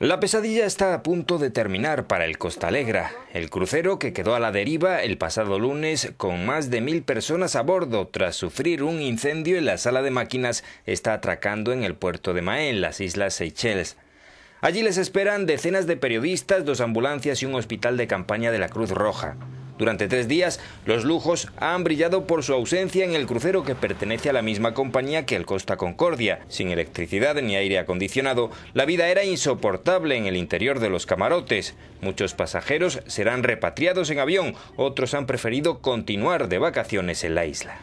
La pesadilla está a punto de terminar para el Costa Alegra, el crucero que quedó a la deriva el pasado lunes con más de mil personas a bordo tras sufrir un incendio en la sala de máquinas está atracando en el puerto de Mahé, en las Islas Seychelles. Allí les esperan decenas de periodistas, dos ambulancias y un hospital de campaña de la Cruz Roja. Durante tres días, los lujos han brillado por su ausencia en el crucero que pertenece a la misma compañía que el Costa Concordia. Sin electricidad ni aire acondicionado, la vida era insoportable en el interior de los camarotes. Muchos pasajeros serán repatriados en avión, otros han preferido continuar de vacaciones en la isla.